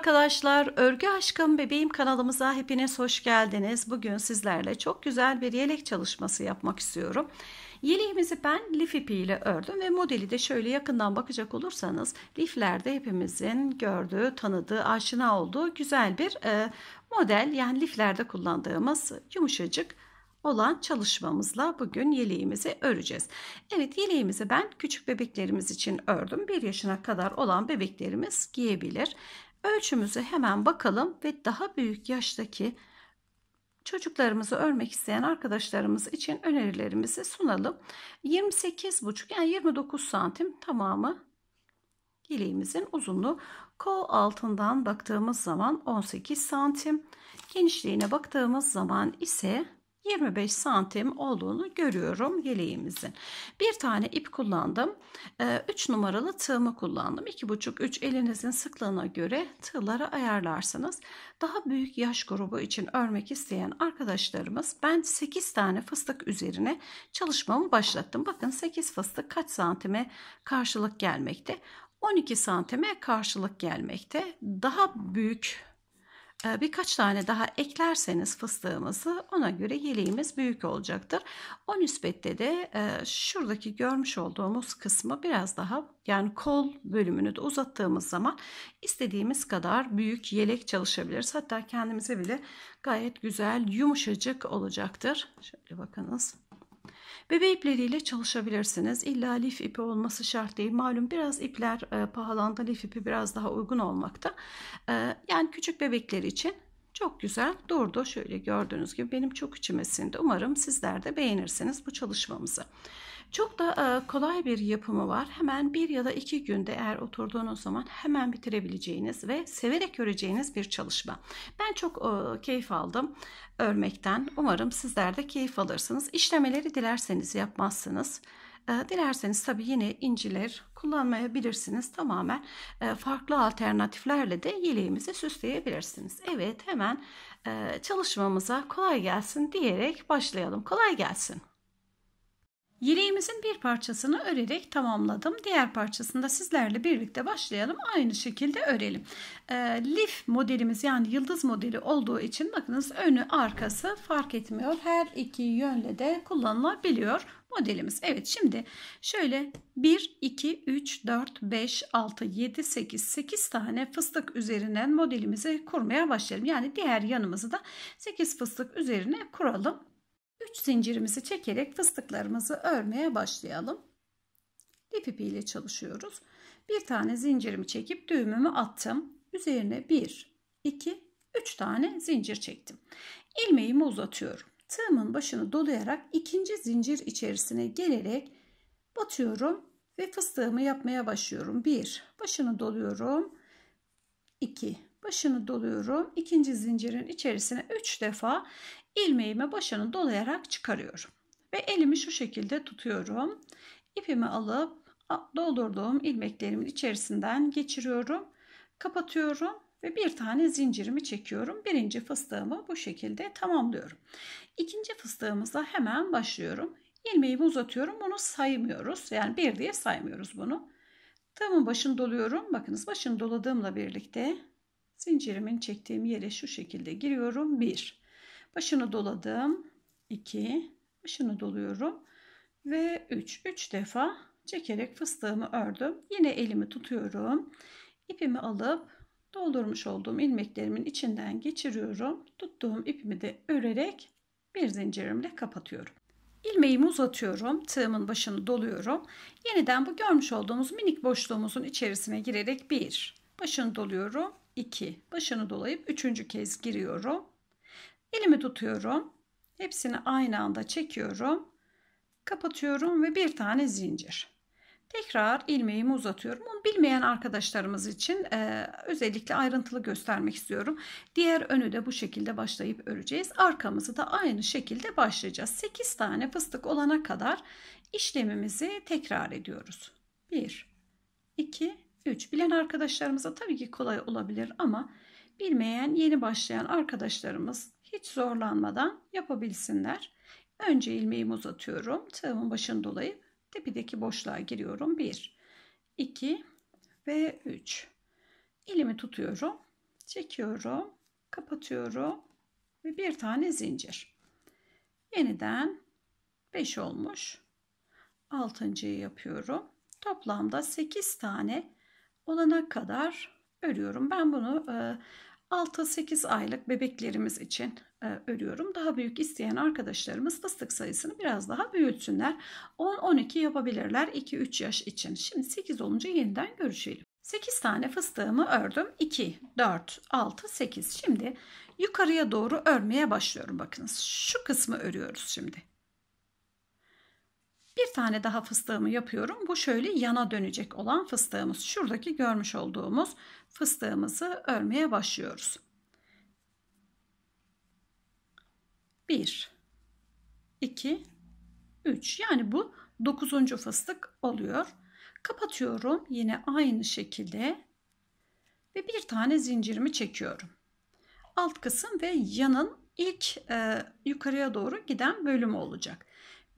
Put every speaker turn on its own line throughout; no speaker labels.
arkadaşlar, Örgü Aşkım Bebeğim kanalımıza hepiniz hoş geldiniz. Bugün sizlerle çok güzel bir yelek çalışması yapmak istiyorum. Yeleğimizi ben lif ipi ile ördüm ve modeli de şöyle yakından bakacak olursanız liflerde hepimizin gördüğü, tanıdığı, aşina olduğu güzel bir e, model. Yani liflerde kullandığımız yumuşacık olan çalışmamızla bugün yeleğimizi öreceğiz. Evet yeleğimizi ben küçük bebeklerimiz için ördüm. 1 yaşına kadar olan bebeklerimiz giyebilir. Ölçümüze hemen bakalım ve daha büyük yaştaki çocuklarımızı örmek isteyen arkadaşlarımız için önerilerimizi sunalım. 28,5 yani 29 santim tamamı yeleğimizin uzunluğu. Kol altından baktığımız zaman 18 santim. Genişliğine baktığımız zaman ise 25 santim olduğunu görüyorum yeleğimizin. Bir tane ip kullandım. 3 ee, numaralı tığımı kullandım. 2,5-3 elinizin sıklığına göre tığları ayarlarsınız. Daha büyük yaş grubu için örmek isteyen arkadaşlarımız ben 8 tane fıstık üzerine çalışmamı başlattım. Bakın 8 fıstık kaç santime karşılık gelmekte? 12 santime karşılık gelmekte. Daha büyük ee, birkaç tane daha eklerseniz fıstığımızı ona göre yeleğimiz büyük olacaktır. O nispette de e, şuradaki görmüş olduğumuz kısmı biraz daha yani kol bölümünü de uzattığımız zaman istediğimiz kadar büyük yelek çalışabiliriz. Hatta kendimize bile gayet güzel yumuşacık olacaktır. Şöyle bakınız Bebe ipleriyle çalışabilirsiniz. İlla lif ipi olması şart değil. Malum biraz ipler e, pahalandı. Lif ipi biraz daha uygun olmakta. E, yani küçük bebekler için çok güzel durdu. Şöyle gördüğünüz gibi benim çok içime sindi. Umarım sizler de beğenirsiniz bu çalışmamızı. Çok da kolay bir yapımı var. Hemen bir ya da iki günde eğer oturduğunuz zaman hemen bitirebileceğiniz ve severek göreceğiniz bir çalışma. Ben çok keyif aldım örmekten. Umarım sizler de keyif alırsınız. İşlemeleri dilerseniz yapmazsınız. Dilerseniz tabii yine inciler kullanmayabilirsiniz. Tamamen farklı alternatiflerle de yeleğimizi süsleyebilirsiniz. Evet hemen çalışmamıza kolay gelsin diyerek başlayalım. Kolay gelsin. Yeleğimizin bir parçasını örerek tamamladım. Diğer parçasını da sizlerle birlikte başlayalım. Aynı şekilde örelim. E, lif modelimiz yani yıldız modeli olduğu için bakınız önü arkası fark etmiyor. Her iki yönle de kullanılabiliyor modelimiz. Evet şimdi şöyle 1, 2, 3, 4, 5, 6, 7, 8, 8 tane fıstık üzerinden modelimizi kurmaya başlayalım. Yani diğer yanımızı da 8 fıstık üzerine kuralım. 3 zincirimizi çekerek fıstıklarımızı örmeye başlayalım. Lip ipi ile çalışıyoruz. Bir tane zincirimi çekip düğümümü attım. Üzerine 1, 2, 3 tane zincir çektim. İlmeğimi uzatıyorum. Tığımın başını dolayarak ikinci zincir içerisine gelerek batıyorum ve fıstığımı yapmaya başlıyorum. 1, başını doluyorum. 2, başını doluyorum. ikinci zincirin içerisine 3 defa ilmeğimi başını dolayarak çıkarıyorum. Ve elimi şu şekilde tutuyorum. İpimi alıp doldurduğum ilmeklerimin içerisinden geçiriyorum. Kapatıyorum ve bir tane zincirimi çekiyorum. Birinci fıstığımı bu şekilde tamamlıyorum. İkinci fıstığımıza hemen başlıyorum. İlmeğimi uzatıyorum. Bunu saymıyoruz. Yani bir diye saymıyoruz bunu. Tığımın başını doluyorum. Bakınız başını doladığımla birlikte zincirimin çektiğim yere şu şekilde giriyorum. 1 Başını doladım. 2. Başını doluyorum. Ve 3. 3 defa çekerek fıstığımı ördüm. Yine elimi tutuyorum. İpimi alıp doldurmuş olduğum ilmeklerimin içinden geçiriyorum. Tuttuğum ipimi de örerek bir zincirimle kapatıyorum. İlmeğimi uzatıyorum, tığımın başını doluyorum. Yeniden bu görmüş olduğumuz minik boşluğumuzun içerisine girerek bir başını doluyorum, iki başını dolayıp üçüncü kez giriyorum Elimi tutuyorum. Hepsini aynı anda çekiyorum. Kapatıyorum ve bir tane zincir. Tekrar ilmeğimi uzatıyorum. Bunu bilmeyen arkadaşlarımız için e, özellikle ayrıntılı göstermek istiyorum. Diğer önü de bu şekilde başlayıp öreceğiz. Arkamızı da aynı şekilde başlayacağız. 8 tane fıstık olana kadar işlemimizi tekrar ediyoruz. 1, 2, 3. Bilen arkadaşlarımıza tabii ki kolay olabilir ama bilmeyen yeni başlayan arkadaşlarımız hiç zorlanmadan yapabilsinler. Önce ilmeğimi uzatıyorum. Tığımın başını dolayıp tepedeki boşluğa giriyorum. 1, 2 ve 3. İlimi tutuyorum. Çekiyorum. Kapatıyorum. Ve bir tane zincir. Yeniden 5 olmuş. altıncıyı yapıyorum. Toplamda 8 tane olana kadar örüyorum. Ben bunu e, 6-8 aylık bebeklerimiz için e, örüyorum. Daha büyük isteyen arkadaşlarımız fıstık sayısını biraz daha büyütsünler. 10-12 yapabilirler 2-3 yaş için. Şimdi 8 olunca yeniden görüşelim. 8 tane fıstığımı ördüm. 2, 4, 6, 8. Şimdi yukarıya doğru örmeye başlıyorum. Bakınız şu kısmı örüyoruz şimdi. Bir tane daha fıstığımı yapıyorum. Bu şöyle yana dönecek olan fıstığımız. Şuradaki görmüş olduğumuz fıstığımızı örmeye başlıyoruz. 1 2 3 yani bu 9. fıstık oluyor. Kapatıyorum yine aynı şekilde ve bir tane zincirimi çekiyorum. Alt kısım ve yanın ilk e, yukarıya doğru giden bölümü olacak.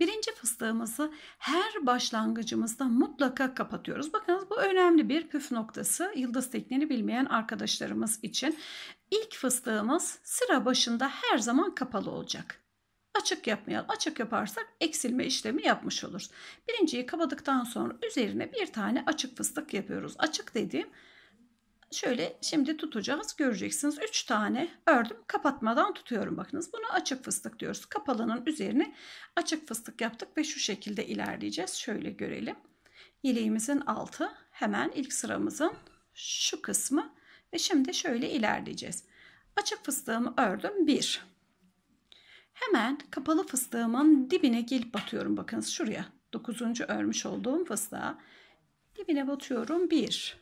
Birinci fıstığımızı her başlangıcımızda mutlaka kapatıyoruz. Bakınız bu önemli bir püf noktası yıldız tekniğini bilmeyen arkadaşlarımız için. İlk fıstığımız sıra başında her zaman kapalı olacak açık yapmayalım. Açık yaparsak eksilme işlemi yapmış oluruz. Birinciyi kapadıktan sonra üzerine bir tane açık fıstık yapıyoruz. Açık dediğim şöyle şimdi tutacağız. Göreceksiniz 3 tane ördüm. Kapatmadan tutuyorum. Bakınız bunu açık fıstık diyoruz. Kapalının üzerine açık fıstık yaptık ve şu şekilde ilerleyeceğiz. Şöyle görelim. Yeleğimizin altı hemen ilk sıramızın şu kısmı ve şimdi şöyle ilerleyeceğiz. Açık fıstığımı ördüm. 1 Hemen kapalı fıstığımın dibine gelip batıyorum. Bakınız şuraya. 9. örmüş olduğum fıstığa. Dibine batıyorum. 1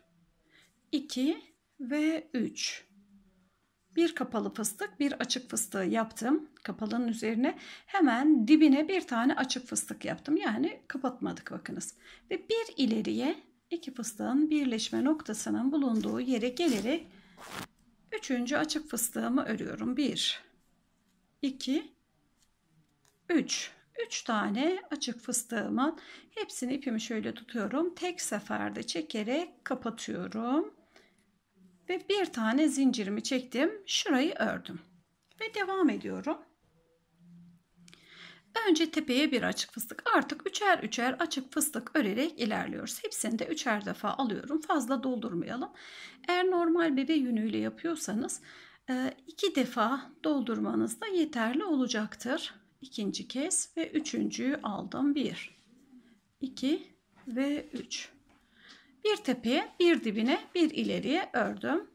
2 ve 3. Bir kapalı fıstık, bir açık fıstığı yaptım. Kapalının üzerine hemen dibine bir tane açık fıstık yaptım. Yani kapatmadık bakınız. Ve bir ileriye iki fıstığın birleşme noktasının bulunduğu yere gelerek üçüncü açık fıstığımı örüyorum. 1 2 3 3 tane açık fıstığımın hepsini ipimi şöyle tutuyorum. Tek seferde çekerek kapatıyorum. Ve bir tane zincirimi çektim. Şurayı ördüm. Ve devam ediyorum. Önce tepeye bir açık fıstık. Artık üçer üçer açık fıstık örerek ilerliyoruz. Hepsini de üçer defa alıyorum. Fazla doldurmayalım. Eğer normal bebe yünüyle yapıyorsanız e, iki defa doldurmanız da yeterli olacaktır. İkinci kez ve üçüncüyü aldım. Bir, iki ve üç. Bir tepeye, bir dibine, bir ileriye ördüm.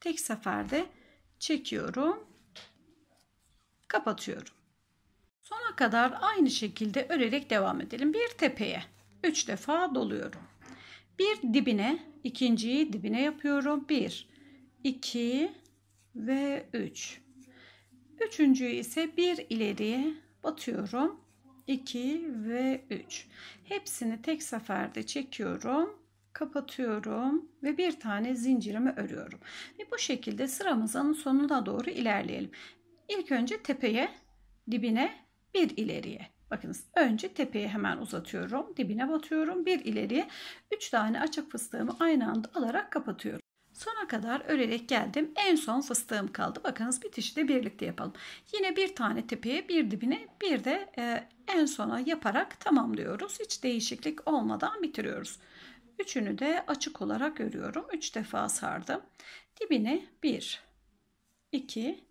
Tek seferde çekiyorum. Kapatıyorum. Sona kadar aynı şekilde örerek devam edelim. Bir tepeye 3 defa doluyorum. Bir dibine, ikinciyi dibine yapıyorum. 1 2 ve 3. Üç. Üçüncüyü ise bir ileriye batıyorum. 2 ve 3. Hepsini tek seferde çekiyorum kapatıyorum ve bir tane zincirimi örüyorum. Ve bu şekilde sıramızın sonuna doğru ilerleyelim. İlk önce tepeye, dibine, bir ileriye. Bakınız önce tepeye hemen uzatıyorum, dibine batıyorum, bir ileriye. 3 tane açık fıstığımı aynı anda alarak kapatıyorum. Sona kadar örerek geldim. En son fıstığım kaldı. Bakınız bitişi de birlikte yapalım. Yine bir tane tepeye, bir dibine, bir de e, en sona yaparak tamamlıyoruz. Hiç değişiklik olmadan bitiriyoruz. Üçünü de açık olarak örüyorum. Üç defa sardım. Dibine bir, iki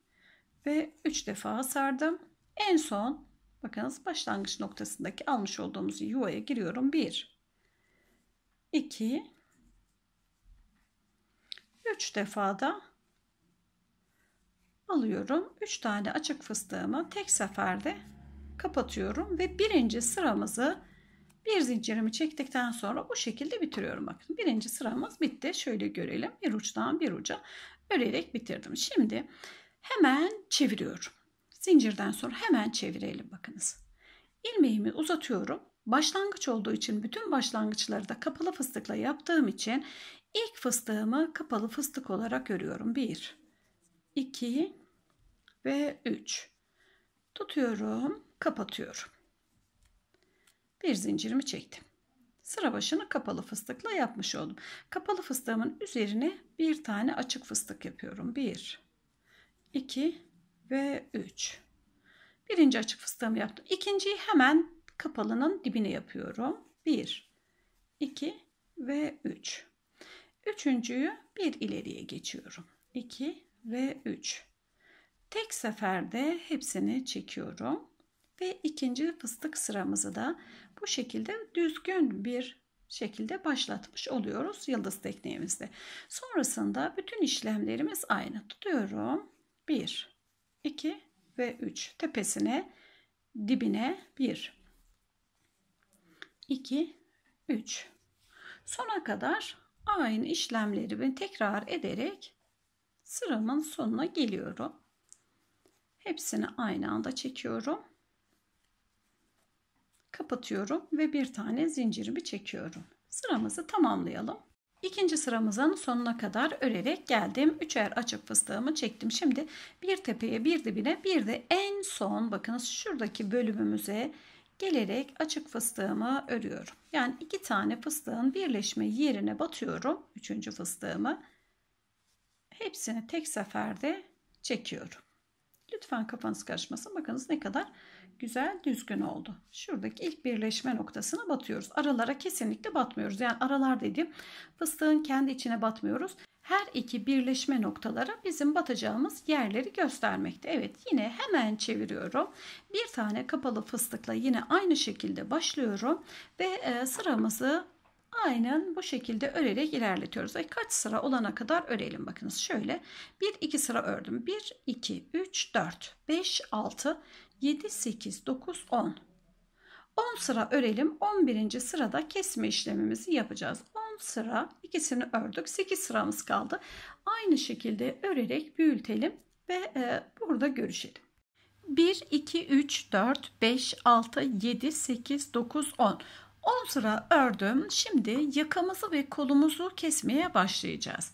ve üç defa sardım. En son bakınız başlangıç noktasındaki almış olduğumuz yuvaya giriyorum. Bir, iki, üç defa da alıyorum. Üç tane açık fıstığımı tek seferde kapatıyorum ve birinci sıramızı bir zincirimi çektikten sonra bu şekilde bitiriyorum. Bakın birinci sıramız bitti. Şöyle görelim. Bir uçtan bir uca örerek bitirdim. Şimdi hemen çeviriyorum. Zincirden sonra hemen çevirelim bakınız. İlmeğimi uzatıyorum. Başlangıç olduğu için bütün başlangıçları da kapalı fıstıkla yaptığım için ilk fıstığımı kapalı fıstık olarak örüyorum. 1, 2 ve 3. Tutuyorum, kapatıyorum bir zincirimi çektim. Sıra başını kapalı fıstıkla yapmış oldum. Kapalı fıstığımın üzerine bir tane açık fıstık yapıyorum. 1, 2 ve 3. Birinci açık fıstığımı yaptım. İkinciyi hemen kapalının dibine yapıyorum. 1, 2 ve 3. Üç. Üçüncüyü bir ileriye geçiyorum. 2 ve 3. Tek seferde hepsini çekiyorum. Ve ikinci fıstık sıramızı da bu şekilde düzgün bir şekilde başlatmış oluyoruz yıldız tekniğimizde. Sonrasında bütün işlemlerimiz aynı. Tutuyorum. 1, 2 ve 3. Tepesine, dibine 1, 2, 3. Sona kadar aynı işlemlerimi tekrar ederek sıramın sonuna geliyorum. Hepsini aynı anda çekiyorum kapatıyorum ve bir tane zincirimi çekiyorum. Sıramızı tamamlayalım. İkinci sıramızın sonuna kadar örerek geldim. Üçer açık fıstığımı çektim. Şimdi bir tepeye bir dibine bir de en son bakınız şuradaki bölümümüze gelerek açık fıstığımı örüyorum. Yani iki tane fıstığın birleşme yerine batıyorum. Üçüncü fıstığımı. Hepsini tek seferde çekiyorum. Lütfen kafanız karışmasın. Bakınız ne kadar güzel düzgün oldu. Şuradaki ilk birleşme noktasına batıyoruz. Aralara kesinlikle batmıyoruz. Yani aralar dediğim fıstığın kendi içine batmıyoruz. Her iki birleşme noktaları bizim batacağımız yerleri göstermekte. Evet yine hemen çeviriyorum. Bir tane kapalı fıstıkla yine aynı şekilde başlıyorum. Ve e, sıramızı Aynen bu şekilde örerek ilerletiyoruz. kaç sıra olana kadar örelim. Bakınız şöyle 1 2 sıra ördüm. 1 2 3 4 5 6 7, 8, 9, 10. 10 sıra örelim. 11. sırada kesme işlemimizi yapacağız. 10 sıra ikisini ördük. 8 sıramız kaldı. Aynı şekilde örerek büyütelim ve e, burada görüşelim. 1, 2, 3, 4, 5, 6, 7, 8, 9, 10. 10 sıra ördüm. Şimdi yakamızı ve kolumuzu kesmeye başlayacağız.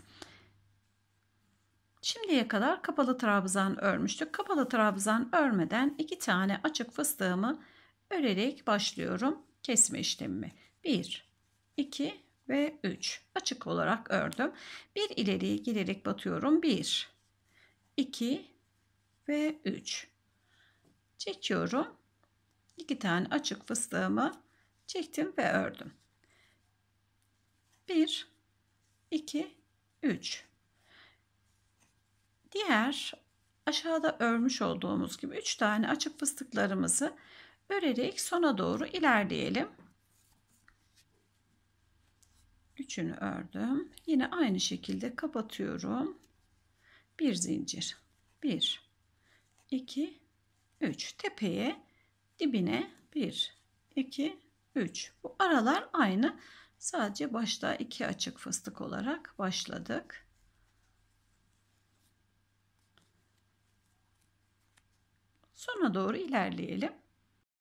Şimdiye kadar kapalı trabzan örmüştük. Kapalı trabzan örmeden iki tane açık fıstığımı örerek başlıyorum kesme işlemimi. 1, 2 ve 3 açık olarak ördüm. Bir ileriye girerek batıyorum. 1, 2 ve 3 çekiyorum. İki tane açık fıstığımı çektim ve ördüm. 1, 2, 3 Diğer aşağıda örmüş olduğumuz gibi 3 tane açık fıstıklarımızı örerek sona doğru ilerleyelim. Üçünü ördüm. Yine aynı şekilde kapatıyorum. Bir zincir. 1 2 3 tepeye dibine 1 2 3 bu aralar aynı sadece başta iki açık fıstık olarak başladık Sona doğru ilerleyelim.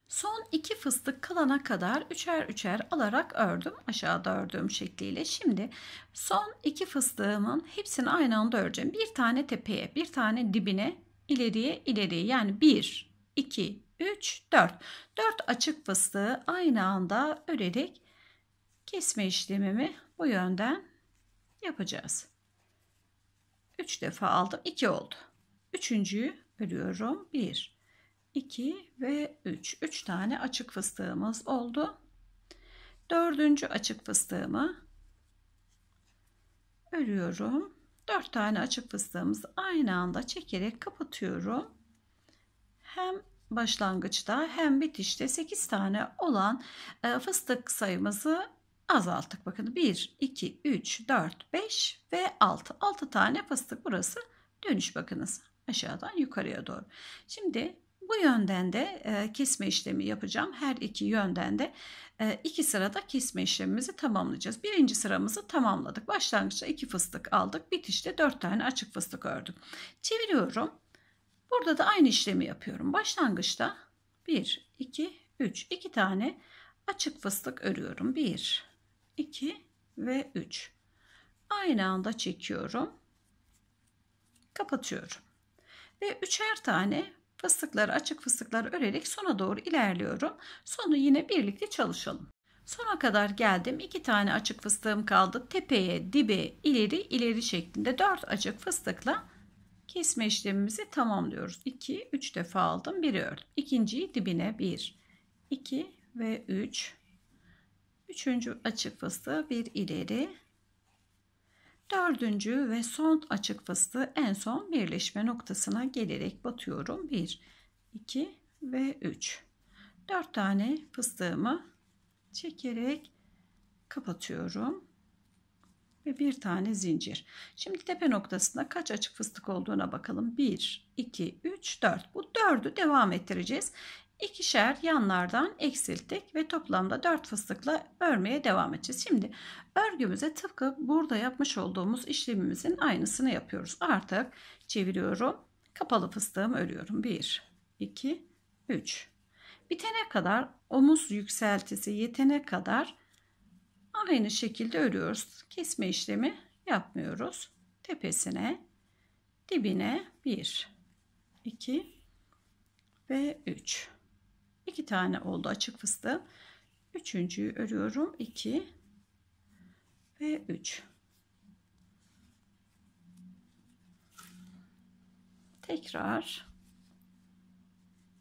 Son iki fıstık kalana kadar üçer üçer alarak ördüm. Aşağıda ördüğüm şekliyle. Şimdi son iki fıstığımın hepsini aynı anda öreceğim. Bir tane tepeye, bir tane dibine, ileriye, ileriye. Yani 1, 2, 3, 4. 4 açık fıstığı aynı anda örerek kesme işlemimi bu yönden yapacağız. 3 defa aldım. 2 oldu. Üçüncüyü örüyorum. 1, 2 ve 3. 3 tane açık fıstığımız oldu. 4. açık fıstığımı örüyorum. 4 tane açık fıstığımızı aynı anda çekerek kapatıyorum. Hem başlangıçta hem bitişte 8 tane olan e, fıstık sayımızı azalttık. Bakın 1, 2, 3, 4, 5 ve 6. 6 tane fıstık burası dönüş bakınız aşağıdan yukarıya doğru. Şimdi bu yönden de e, kesme işlemi yapacağım. Her iki yönden de e, iki sırada kesme işlemimizi tamamlayacağız. Birinci sıramızı tamamladık. Başlangıçta iki fıstık aldık. Bitişte dört tane açık fıstık ördüm. Çeviriyorum. Burada da aynı işlemi yapıyorum. Başlangıçta bir, iki, üç, iki tane açık fıstık örüyorum. Bir, iki ve üç. Aynı anda çekiyorum. Kapatıyorum. Ve üçer tane fıstıkları açık fıstıklar örerek sona doğru ilerliyorum. Sonu yine birlikte çalışalım. Sona kadar geldim. 2 tane açık fıstığım kaldı. Tepeye, dibe, ileri, ileri şeklinde 4 açık fıstıkla kesme işlemimizi tamamlıyoruz. 2, 3 defa aldım. Biri ördüm. İkinciyi dibine 1, 2 ve 3. Üç. Üçüncü açık fıstığı bir ileri, Dördüncü ve son açık fıstığı en son birleşme noktasına gelerek batıyorum. 1, 2 ve 3. 4 tane fıstığımı çekerek kapatıyorum. Ve bir tane zincir. Şimdi tepe noktasında kaç açık fıstık olduğuna bakalım. 1, 2, 3, 4. Bu dördü devam ettireceğiz ikişer yanlardan eksilttik ve toplamda 4 fıstıkla örmeye devam edeceğiz. Şimdi örgümüze tıpkı burada yapmış olduğumuz işlemimizin aynısını yapıyoruz. Artık çeviriyorum. Kapalı fıstığımı örüyorum. 1 2 3 Bitene kadar omuz yükseltisi yetene kadar aynı şekilde örüyoruz. Kesme işlemi yapmıyoruz. Tepesine, dibine 1 2 ve 3 2 tane oldu açık fıstığı. Üçüncüyü örüyorum. 2 ve 3. Tekrar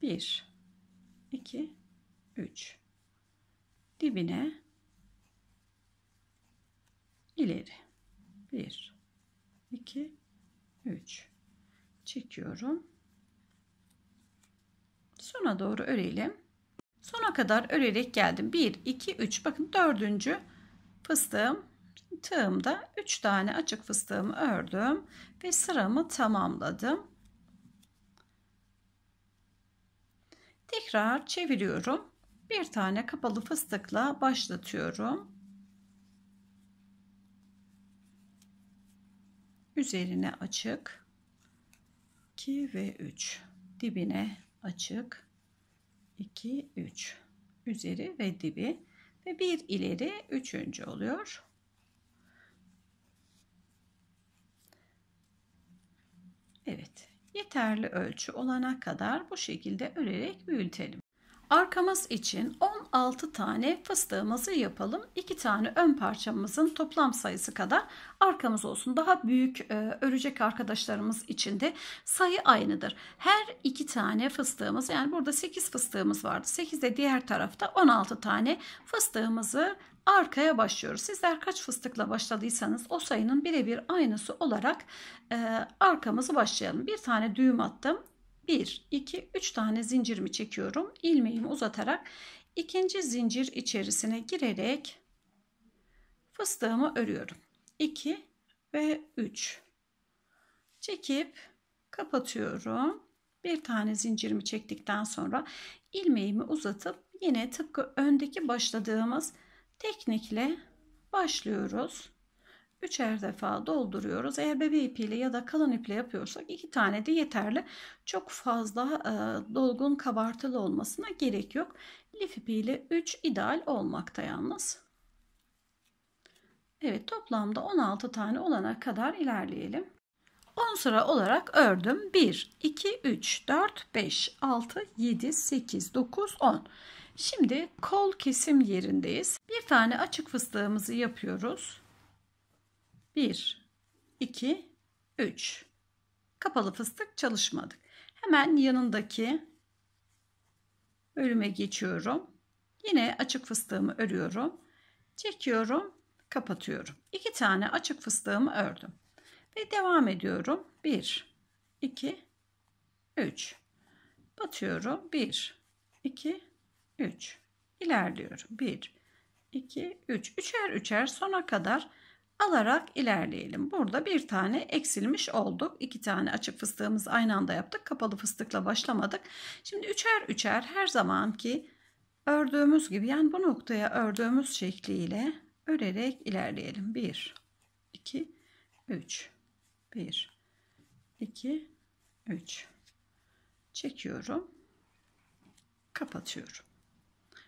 1 2 3 dibine ileri 1 2 3 çekiyorum Sona doğru örelim. Sona kadar örerek geldim. 1, 2, 3. Bakın dördüncü fıstığım tığımda 3 tane açık fıstığımı ördüm ve sıramı tamamladım. Tekrar çeviriyorum. Bir tane kapalı fıstıkla başlatıyorum. Üzerine açık 2 ve 3 dibine açık 2, 3 üzeri ve dibi ve bir ileri üçüncü oluyor. Evet yeterli ölçü olana kadar bu şekilde örerek büyütelim. Arkamız için toplam 6 tane fıstığımızı yapalım. 2 tane ön parçamızın toplam sayısı kadar arkamız olsun. Daha büyük e, örecek arkadaşlarımız için de sayı aynıdır. Her 2 tane fıstığımız yani burada 8 fıstığımız vardı. 8 de diğer tarafta 16 tane fıstığımızı arkaya başlıyoruz. Sizler kaç fıstıkla başladıysanız o sayının birebir aynısı olarak e, arkamızı başlayalım. Bir tane düğüm attım. 1, 2, 3 tane zincirimi çekiyorum. ilmeğimi uzatarak ikinci zincir içerisine girerek fıstığımı örüyorum. 2 ve 3 çekip kapatıyorum. Bir tane zincirimi çektikten sonra ilmeğimi uzatıp yine tıpkı öndeki başladığımız teknikle başlıyoruz üçer defa dolduruyoruz. Eğer bebe ipiyle ya da kalın iple yapıyorsak iki tane de yeterli. Çok fazla e, dolgun kabartılı olmasına gerek yok. Lif ipiyle 3 ideal olmakta yalnız. Evet toplamda 16 tane olana kadar ilerleyelim. 10 sıra olarak ördüm. 1, 2, 3, 4, 5, 6, 7, 8, 9, 10. Şimdi kol kesim yerindeyiz. Bir tane açık fıstığımızı yapıyoruz. 1, 2, 3. Kapalı fıstık çalışmadık. Hemen yanındaki örüme geçiyorum. Yine açık fıstığımı örüyorum. Çekiyorum, kapatıyorum. 2 tane açık fıstığımı ördüm. Ve devam ediyorum. 1, 2, 3. Batıyorum. 1, 2, 3. İlerliyorum. 1, 2, 3. Üçer üçer sona kadar alarak ilerleyelim. Burada bir tane eksilmiş olduk. İki tane açık fıstığımız aynı anda yaptık. Kapalı fıstıkla başlamadık. Şimdi üçer üçer her zamanki ördüğümüz gibi yani bu noktaya ördüğümüz şekliyle örerek ilerleyelim. 1 2 3 1 2 3 çekiyorum. Kapatıyorum.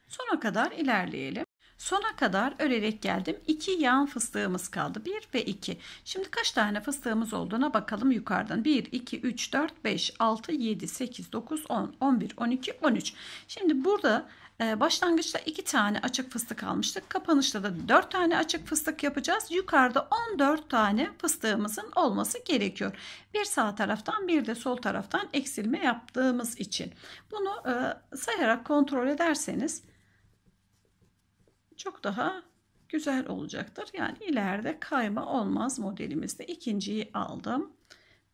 Sona kadar ilerleyelim. Sona kadar örerek geldim. 2 yan fıstığımız kaldı. 1 ve 2. Şimdi kaç tane fıstığımız olduğuna bakalım yukarıdan. 1, 2, 3, 4, 5, 6, 7, 8, 9, 10, 11, 12, 13. Şimdi burada e, başlangıçta 2 tane açık fıstık almıştık. Kapanışta da 4 tane açık fıstık yapacağız. Yukarıda 14 tane fıstığımızın olması gerekiyor. Bir sağ taraftan bir de sol taraftan eksilme yaptığımız için. Bunu e, sayarak kontrol ederseniz çok daha güzel olacaktır. Yani ileride kayma olmaz modelimizde. ikinciyi aldım.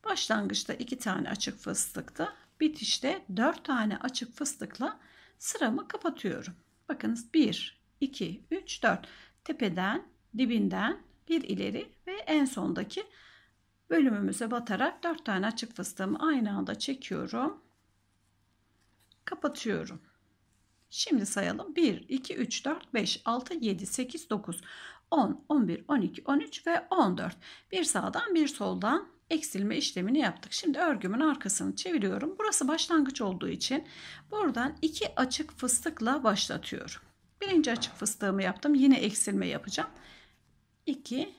Başlangıçta iki tane açık fıstıkta, bitişte dört tane açık fıstıkla sıramı kapatıyorum. Bakınız 1, 2, 3, 4. Tepeden, dibinden bir ileri ve en sondaki bölümümüze batarak dört tane açık fıstığımı aynı anda çekiyorum. Kapatıyorum. Şimdi sayalım. 1, 2, 3, 4, 5, 6, 7, 8, 9, 10, 11, 12, 13 ve 14. Bir sağdan bir soldan eksilme işlemini yaptık. Şimdi örgümün arkasını çeviriyorum. Burası başlangıç olduğu için buradan iki açık fıstıkla başlatıyorum. Birinci açık fıstığımı yaptım. Yine eksilme yapacağım. 2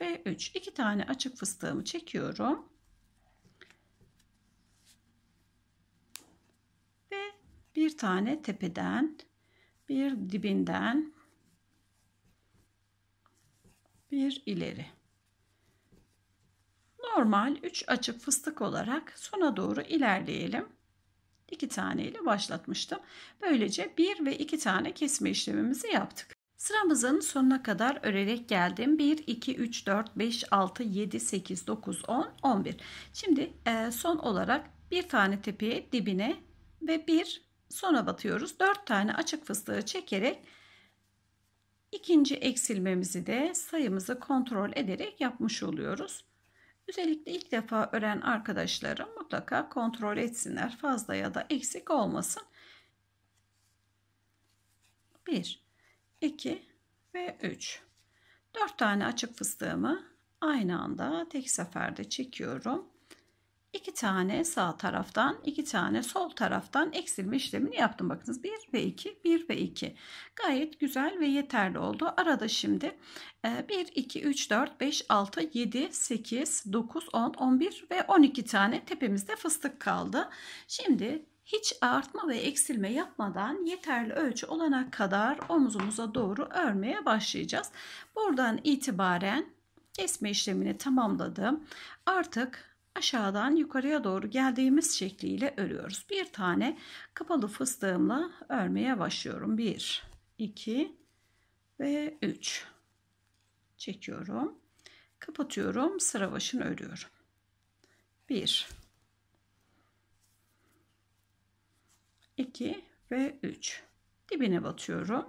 ve 3. 2 tane açık fıstığımı çekiyorum. bir tane tepeden, bir dibinden, bir ileri. Normal 3 açık fıstık olarak sona doğru ilerleyelim. 2 tane ile başlatmıştım. Böylece 1 ve 2 tane kesme işlemimizi yaptık. Sıramızın sonuna kadar örerek geldim. 1, 2, 3, 4, 5, 6, 7, 8, 9, 10, 11. Şimdi e, son olarak bir tane tepeye dibine ve bir sona batıyoruz. 4 tane açık fıstığı çekerek ikinci eksilmemizi de sayımızı kontrol ederek yapmış oluyoruz. Özellikle ilk defa öğren arkadaşlarım mutlaka kontrol etsinler. Fazla ya da eksik olmasın. 1, 2 ve 3. 4 tane açık fıstığımı aynı anda tek seferde çekiyorum. 2 tane sağ taraftan, 2 tane sol taraftan eksilme işlemini yaptım. Bakınız 1 ve 2, 1 ve 2. Gayet güzel ve yeterli oldu. Arada şimdi 1, 2, 3, 4, 5, 6, 7, 8, 9, 10, 11 ve 12 tane tepemizde fıstık kaldı. Şimdi hiç artma ve eksilme yapmadan yeterli ölçü olana kadar omuzumuza doğru örmeye başlayacağız. Buradan itibaren kesme işlemini tamamladım. Artık aşağıdan yukarıya doğru geldiğimiz şekliyle örüyoruz. Bir tane kapalı fıstığımla örmeye başlıyorum. 1, 2 ve 3 çekiyorum. Kapatıyorum. Sıra başını örüyorum. 1 2 ve 3 dibine batıyorum.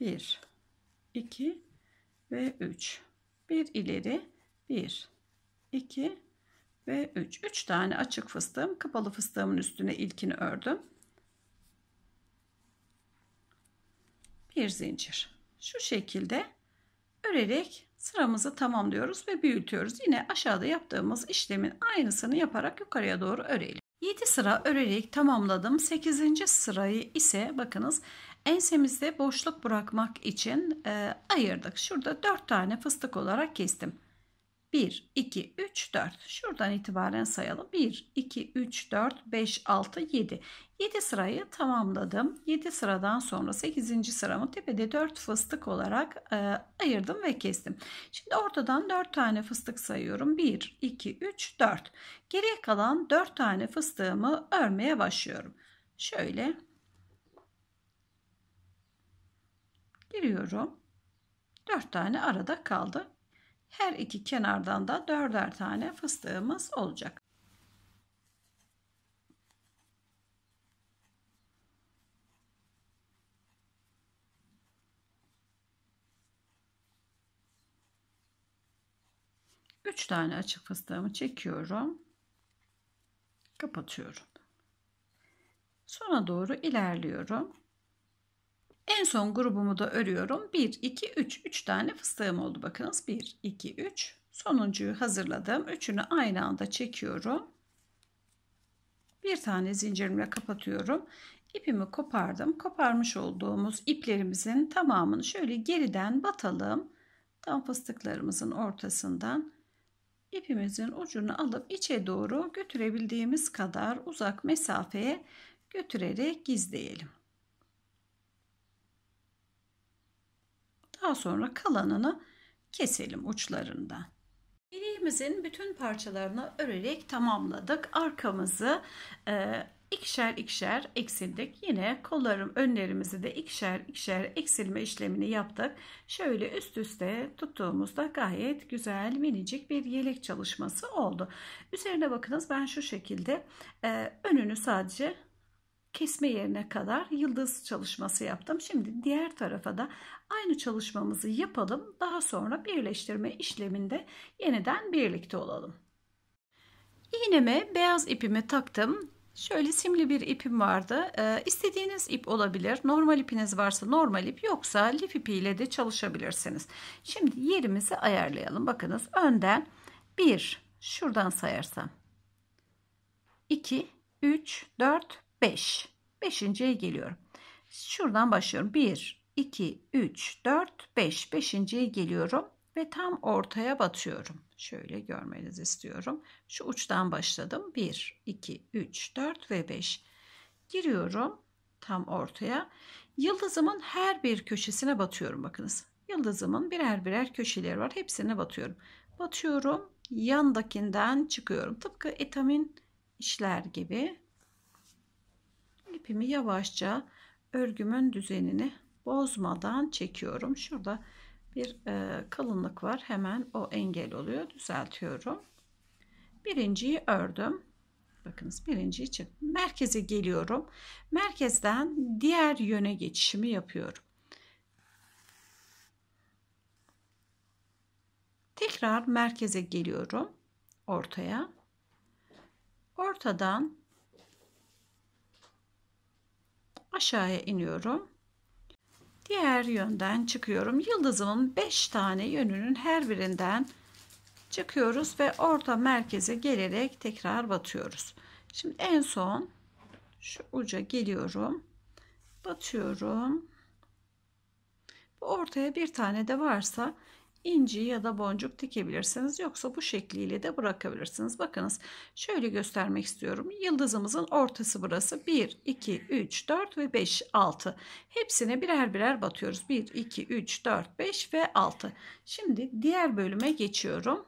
1 2 ve 3 bir ileri 1, 2 ve 3. 3 tane açık fıstığım kapalı fıstığımın üstüne ilkini ördüm. Bir zincir. Şu şekilde örerek sıramızı tamamlıyoruz ve büyütüyoruz. Yine aşağıda yaptığımız işlemin aynısını yaparak yukarıya doğru örelim. 7 sıra örerek tamamladım. 8. sırayı ise bakınız ensemizde boşluk bırakmak için e, ayırdık. Şurada 4 tane fıstık olarak kestim. 1, 2, 3, 4. Şuradan itibaren sayalım. 1, 2, 3, 4, 5, 6, 7. 7 sırayı tamamladım. 7 sıradan sonra 8. sıramı tepede 4 fıstık olarak e, ayırdım ve kestim. Şimdi ortadan 4 tane fıstık sayıyorum. 1, 2, 3, 4. Geriye kalan 4 tane fıstığımı örmeye başlıyorum. Şöyle giriyorum. 4 tane arada kaldı. Her iki kenardan da dörder tane fıstığımız olacak. Üç tane açık fıstığımı çekiyorum. Kapatıyorum. Sona doğru ilerliyorum. En son grubumu da örüyorum. 1, 2, 3. 3 tane fıstığım oldu bakınız. 1, 2, 3. Sonuncuyu hazırladım. Üçünü aynı anda çekiyorum. Bir tane zincirimle kapatıyorum. İpimi kopardım. Koparmış olduğumuz iplerimizin tamamını şöyle geriden batalım. Tam fıstıklarımızın ortasından ipimizin ucunu alıp içe doğru götürebildiğimiz kadar uzak mesafeye götürerek gizleyelim. Daha sonra kalanını keselim uçlarından. Yeleğimizin bütün parçalarını örerek tamamladık. Arkamızı e, ikişer ikişer eksildik. Yine kollarım önlerimizi de ikişer ikişer eksilme işlemini yaptık. Şöyle üst üste tuttuğumuzda gayet güzel minicik bir yelek çalışması oldu. Üzerine bakınız ben şu şekilde e, önünü sadece kesme yerine kadar yıldız çalışması yaptım. Şimdi diğer tarafa da aynı çalışmamızı yapalım. Daha sonra birleştirme işleminde yeniden birlikte olalım. İğneme beyaz ipimi taktım. Şöyle simli bir ipim vardı. Ee, istediğiniz ip olabilir. Normal ipiniz varsa normal ip yoksa lif ipiyle de çalışabilirsiniz. Şimdi yerimizi ayarlayalım. Bakınız önden 1 şuradan sayarsam 2 3 4 5. Beşinciye geliyorum. Şuradan başlıyorum. 1, 2, 3, 4, 5. Beşinciye geliyorum ve tam ortaya batıyorum. Şöyle görmenizi istiyorum. Şu uçtan başladım. 1, 2, 3, 4 ve 5. Giriyorum tam ortaya. Yıldızımın her bir köşesine batıyorum bakınız. Yıldızımın birer birer köşeleri var. Hepsine batıyorum. Batıyorum. Yandakinden çıkıyorum. Tıpkı etamin işler gibi ipimi yavaşça örgümün düzenini bozmadan çekiyorum. Şurada bir e, kalınlık var. Hemen o engel oluyor. Düzeltiyorum. Birinciyi ördüm. Bakınız birinciyi çıktım. Merkeze geliyorum. Merkezden diğer yöne geçişimi yapıyorum. Tekrar merkeze geliyorum. Ortaya. Ortadan aşağıya iniyorum. Diğer yönden çıkıyorum. Yıldızımın 5 tane yönünün her birinden çıkıyoruz ve orta merkeze gelerek tekrar batıyoruz. Şimdi en son şu uca geliyorum. Batıyorum. Bu Ortaya bir tane de varsa inci ya da boncuk dikebilirsiniz. Yoksa bu şekliyle de bırakabilirsiniz. Bakınız şöyle göstermek istiyorum. Yıldızımızın ortası burası. 1, 2, 3, 4 ve 5, 6. Hepsine birer birer batıyoruz. 1, 2, 3, 4, 5 ve 6. Şimdi diğer bölüme geçiyorum.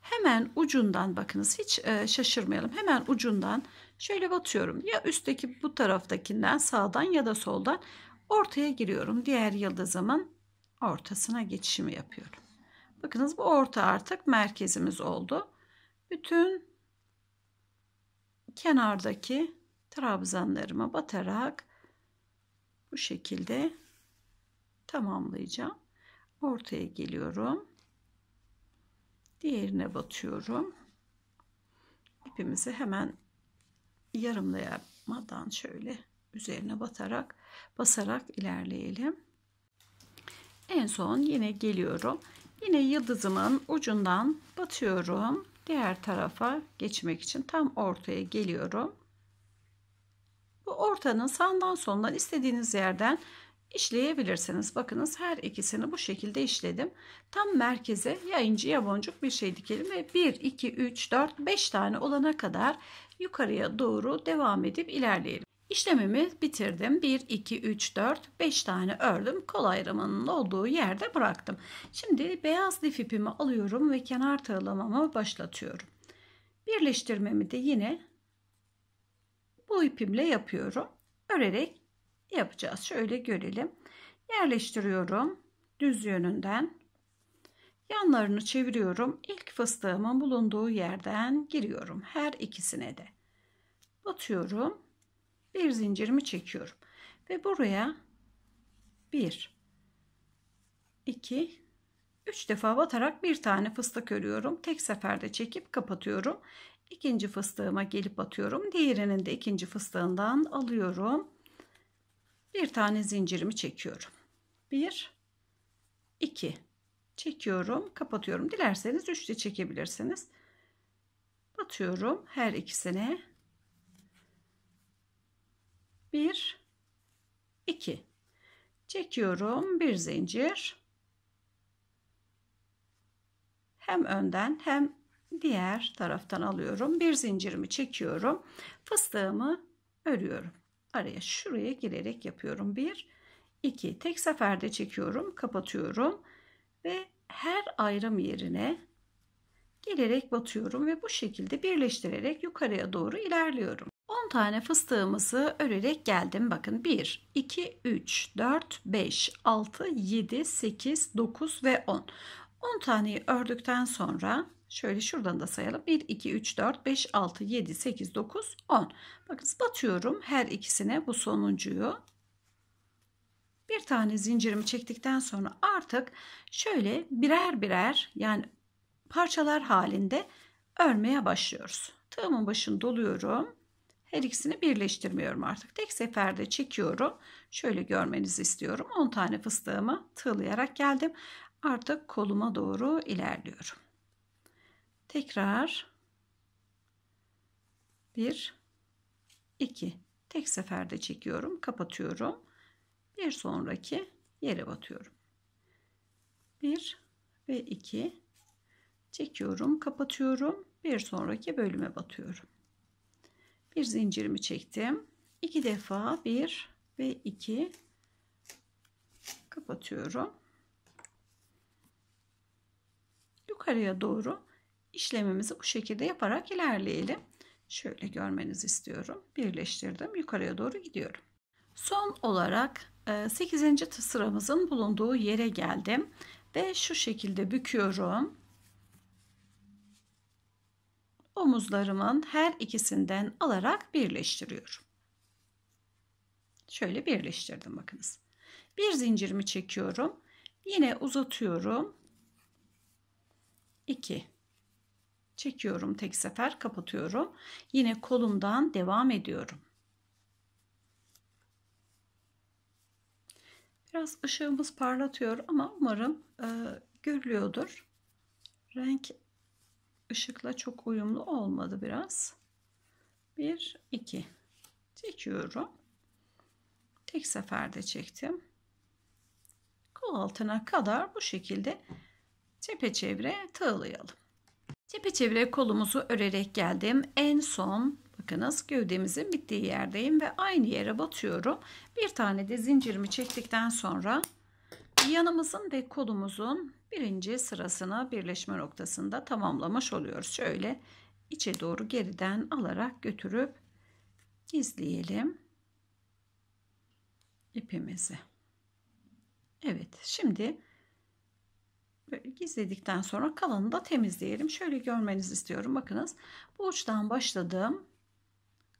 Hemen ucundan bakınız hiç e, şaşırmayalım. Hemen ucundan şöyle batıyorum. Ya üstteki bu taraftakinden sağdan ya da soldan ortaya giriyorum. Diğer yıldızımın ortasına geçişimi yapıyorum. Bakınız bu orta artık merkezimiz oldu. Bütün kenardaki trabzanlarıma batarak bu şekilde tamamlayacağım. Ortaya geliyorum. Diğerine batıyorum. İpimizi hemen yarımlayamadan şöyle üzerine batarak basarak ilerleyelim. En son yine geliyorum. Yine yıldızımın ucundan batıyorum. Diğer tarafa geçmek için tam ortaya geliyorum. Bu ortanın sağdan solundan istediğiniz yerden işleyebilirsiniz. Bakınız her ikisini bu şekilde işledim. Tam merkeze ya inci ya boncuk bir şey dikelim ve 1, 2, 3, 4, 5 tane olana kadar yukarıya doğru devam edip ilerleyelim. İşlemimi bitirdim. 1, 2, 3, 4, 5 tane ördüm. Kol ayrımının olduğu yerde bıraktım. Şimdi beyaz lif ipimi alıyorum ve kenar tığlamamı başlatıyorum. Birleştirmemi de yine bu ipimle yapıyorum. Örerek yapacağız. Şöyle görelim. Yerleştiriyorum düz yönünden. Yanlarını çeviriyorum. İlk fıstığımın bulunduğu yerden giriyorum. Her ikisine de batıyorum bir zincirimi çekiyorum ve buraya 1 2 3 defa batarak bir tane fıstık örüyorum tek seferde çekip kapatıyorum ikinci fıstığıma gelip batıyorum diğerinin de ikinci fıstığından alıyorum bir tane zincirimi çekiyorum 1 2 çekiyorum kapatıyorum dilerseniz 3 de çekebilirsiniz batıyorum her ikisine 1 2 çekiyorum bir zincir hem önden hem diğer taraftan alıyorum bir zincirimi çekiyorum fıstığımı örüyorum araya şuraya girerek yapıyorum 1 2 tek seferde çekiyorum kapatıyorum ve her ayrım yerine gelerek batıyorum ve bu şekilde birleştirerek yukarıya doğru ilerliyorum. 10 tane fıstığımızı örerek geldim. Bakın 1, 2, 3, 4, 5, 6, 7, 8, 9 ve 10. 10 taneyi ördükten sonra şöyle şuradan da sayalım. 1, 2, 3, 4, 5, 6, 7, 8, 9, 10. Bakın batıyorum her ikisine bu sonuncuyu. Bir tane zincirimi çektikten sonra artık şöyle birer birer yani parçalar halinde örmeye başlıyoruz. Tığımın başını doluyorum. Her ikisini birleştirmiyorum artık. Tek seferde çekiyorum. Şöyle görmenizi istiyorum. 10 tane fıstığımı tığlayarak geldim. Artık koluma doğru ilerliyorum. Tekrar 1 2 tek seferde çekiyorum, kapatıyorum. Bir sonraki yere batıyorum. 1 ve 2 çekiyorum, kapatıyorum. Bir sonraki bölüme batıyorum bir zincirimi çektim. iki defa bir ve iki kapatıyorum. Yukarıya doğru işlemimizi bu şekilde yaparak ilerleyelim. Şöyle görmenizi istiyorum. Birleştirdim. Yukarıya doğru gidiyorum. Son olarak 8. E, sıramızın bulunduğu yere geldim ve şu şekilde büküyorum omuzlarımın her ikisinden alarak birleştiriyorum. Şöyle birleştirdim bakınız. Bir zincirimi çekiyorum. Yine uzatıyorum. 2 çekiyorum tek sefer kapatıyorum. Yine kolumdan devam ediyorum. Biraz ışığımız parlatıyor ama umarım e, görülüyordur. Renk ışıkla çok uyumlu olmadı biraz. 1 2 çekiyorum. Tek seferde çektim. Kol altına kadar bu şekilde çepeçevre tığlayalım. Çepeçevre kolumuzu örerek geldim. En son bakınız gövdemizin bittiği yerdeyim ve aynı yere batıyorum. Bir tane de zincirimi çektikten sonra yanımızın ve kolumuzun birinci sırasına birleşme noktasında tamamlamış oluyoruz. Şöyle içe doğru geriden alarak götürüp gizleyelim ipimizi. Evet şimdi gizledikten sonra kalanını da temizleyelim. Şöyle görmenizi istiyorum. Bakınız bu uçtan başladım.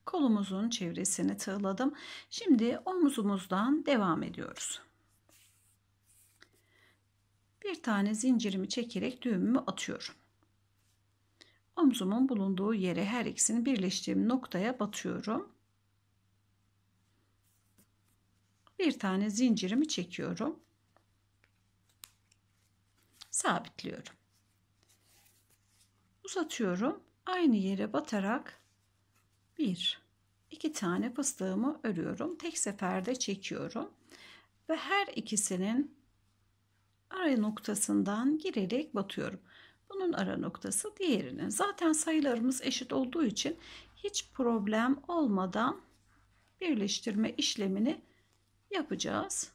Kolumuzun çevresini tığladım. Şimdi omuzumuzdan devam ediyoruz bir tane zincirimi çekerek düğümümü atıyorum. Omzumun bulunduğu yere her ikisini birleştirdiğim noktaya batıyorum. Bir tane zincirimi çekiyorum. Sabitliyorum. Uzatıyorum. Aynı yere batarak bir, iki tane fıstığımı örüyorum. Tek seferde çekiyorum. Ve her ikisinin ara noktasından girerek batıyorum. Bunun ara noktası diğerinin. Zaten sayılarımız eşit olduğu için hiç problem olmadan birleştirme işlemini yapacağız.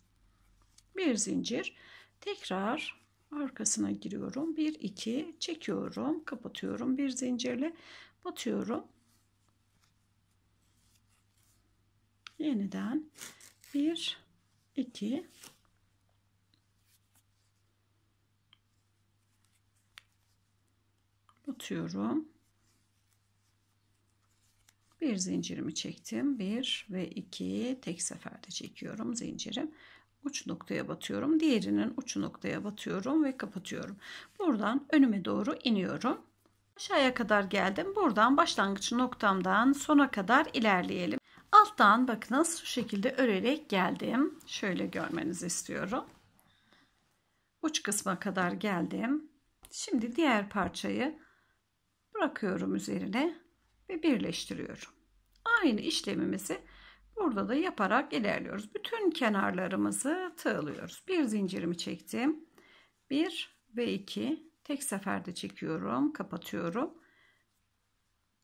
Bir zincir tekrar arkasına giriyorum. 1 2 çekiyorum, kapatıyorum bir zincirle batıyorum. Yeniden 1 2 atıyorum. Bir zincirimi çektim. 1 ve 2 tek seferde çekiyorum zincirim. Uç noktaya batıyorum. Diğerinin uç noktaya batıyorum ve kapatıyorum. Buradan önüme doğru iniyorum. Aşağıya kadar geldim. Buradan başlangıç noktamdan sona kadar ilerleyelim. Alttan bakınız şu şekilde örerek geldim. Şöyle görmenizi istiyorum. Uç kısma kadar geldim. Şimdi diğer parçayı bırakıyorum üzerine ve birleştiriyorum. Aynı işlemimizi burada da yaparak ilerliyoruz. Bütün kenarlarımızı tığlıyoruz. Bir zincirimi çektim. 1 ve 2 tek seferde çekiyorum, kapatıyorum.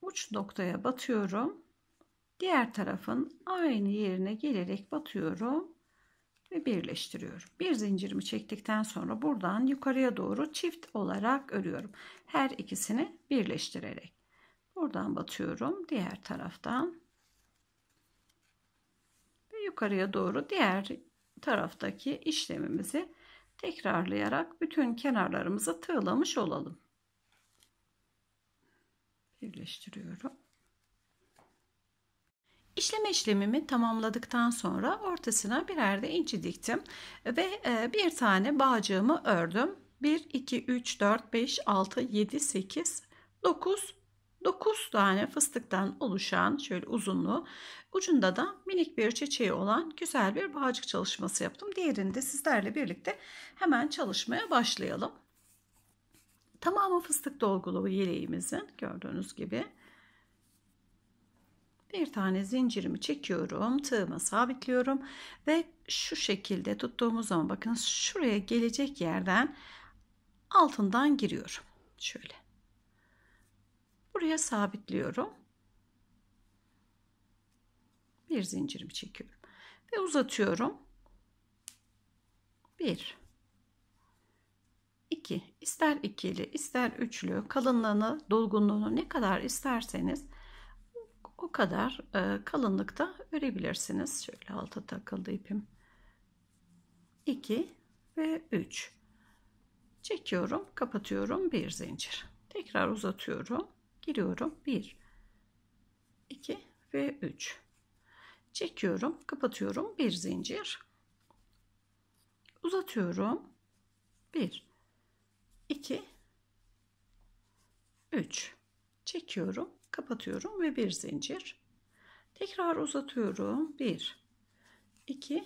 Uç noktaya batıyorum. Diğer tarafın aynı yerine gelerek batıyorum ve birleştiriyorum. Bir zincirimi çektikten sonra buradan yukarıya doğru çift olarak örüyorum. Her ikisini birleştirerek. Buradan batıyorum. Diğer taraftan ve yukarıya doğru diğer taraftaki işlemimizi tekrarlayarak bütün kenarlarımızı tığlamış olalım. Birleştiriyorum. İşleme işlemimi tamamladıktan sonra ortasına birer de inci diktim ve e, bir tane bağcığımı ördüm. 1, 2, 3, 4, 5, 6, 7, 8, 9, 9 tane fıstıktan oluşan şöyle uzunluğu ucunda da minik bir çiçeği olan güzel bir bağcık çalışması yaptım. Diğerini de sizlerle birlikte hemen çalışmaya başlayalım. Tamamı fıstık dolgulu yeleğimizin gördüğünüz gibi bir tane zincirimi çekiyorum tığımı sabitliyorum ve şu şekilde tuttuğumuz zaman bakın şuraya gelecek yerden altından giriyorum şöyle buraya sabitliyorum bir zincirimi çekiyorum ve uzatıyorum Bir, iki. ister ikili ister üçlü kalınlığını dolgunluğunu ne kadar isterseniz o kadar e, kalınlıkta örebilirsiniz. Şöyle alta takıldı ipim. 2 ve 3. Çekiyorum, kapatıyorum. Bir zincir. Tekrar uzatıyorum. Giriyorum. 1 2 ve 3. Çekiyorum, kapatıyorum. Bir zincir. Uzatıyorum. 1 2 3 çekiyorum kapatıyorum ve bir zincir tekrar uzatıyorum 1 2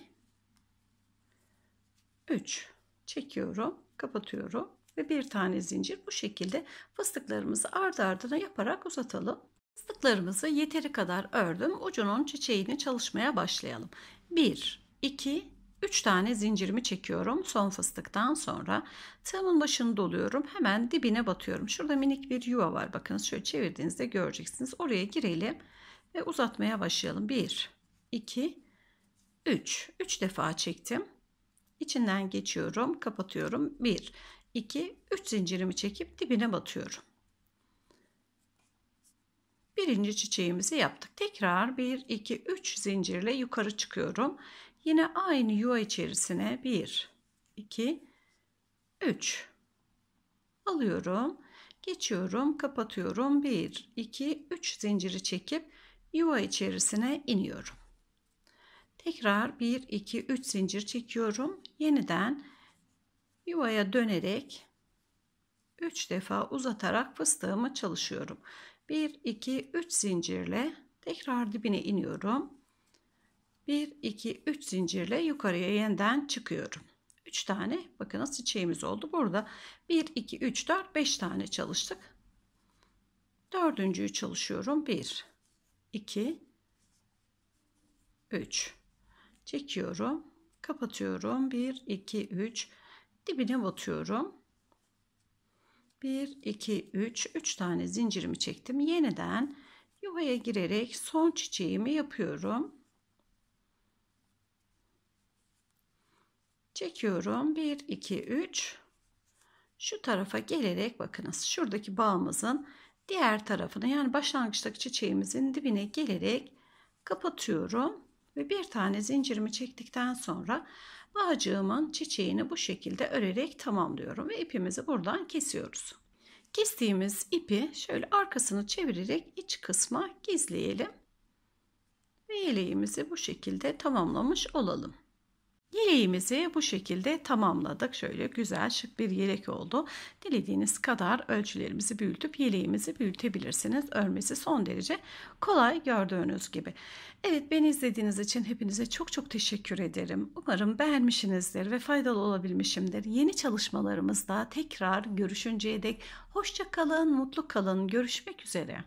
3 çekiyorum kapatıyorum ve bir tane zincir bu şekilde fıstıklarımızı ardı ardına yaparak uzatalım fıstıklarımızı yeteri kadar ördüm ucunun çiçeğini çalışmaya başlayalım 1 2 3 tane zincirimi çekiyorum son fıstıktan sonra tığımın başını doluyorum hemen dibine batıyorum şurada minik bir yuva var bakınız şöyle çevirdiğinizde göreceksiniz oraya girelim ve uzatmaya başlayalım 1 2 3 3 defa çektim içinden geçiyorum kapatıyorum 1 2 3 zincirimi çekip dibine batıyorum birinci çiçeğimizi yaptık tekrar 1 2 3 zincirle yukarı çıkıyorum Yine aynı yuva içerisine 1, 2, 3 alıyorum. Geçiyorum, kapatıyorum. 1, 2, 3 zinciri çekip yuva içerisine iniyorum. Tekrar 1, 2, 3 zincir çekiyorum. Yeniden yuvaya dönerek 3 defa uzatarak fıstığımı çalışıyorum. 1, 2, 3 zincirle tekrar dibine iniyorum. 1, 2, 3 zincirle yukarıya yeniden çıkıyorum. 3 tane bakın nasıl çiçeğimiz oldu. Burada 1, 2, 3, 4, 5 tane çalıştık. Dördüncüyü çalışıyorum. 1, 2, 3. Çekiyorum. Kapatıyorum. 1, 2, 3. Dibine batıyorum. 1, 2, 3. 3 tane zincirimi çektim. Yeniden yuvaya girerek son çiçeğimi yapıyorum. Çekiyorum. 1, 2, 3. Şu tarafa gelerek bakınız. Şuradaki bağımızın diğer tarafını yani başlangıçtaki çiçeğimizin dibine gelerek kapatıyorum. Ve bir tane zincirimi çektikten sonra bağcığımın çiçeğini bu şekilde örerek tamamlıyorum. Ve ipimizi buradan kesiyoruz. Kestiğimiz ipi şöyle arkasını çevirerek iç kısma gizleyelim. Ve yeleğimizi bu şekilde tamamlamış olalım. Yeleğimizi bu şekilde tamamladık. Şöyle güzel şık bir yelek oldu. Dilediğiniz kadar ölçülerimizi büyütüp yeleğimizi büyütebilirsiniz. Örmesi son derece kolay gördüğünüz gibi. Evet beni izlediğiniz için hepinize çok çok teşekkür ederim. Umarım beğenmişsinizdir ve faydalı olabilmişimdir. Yeni çalışmalarımızda tekrar görüşünceye dek hoşça kalın, mutlu kalın. Görüşmek üzere.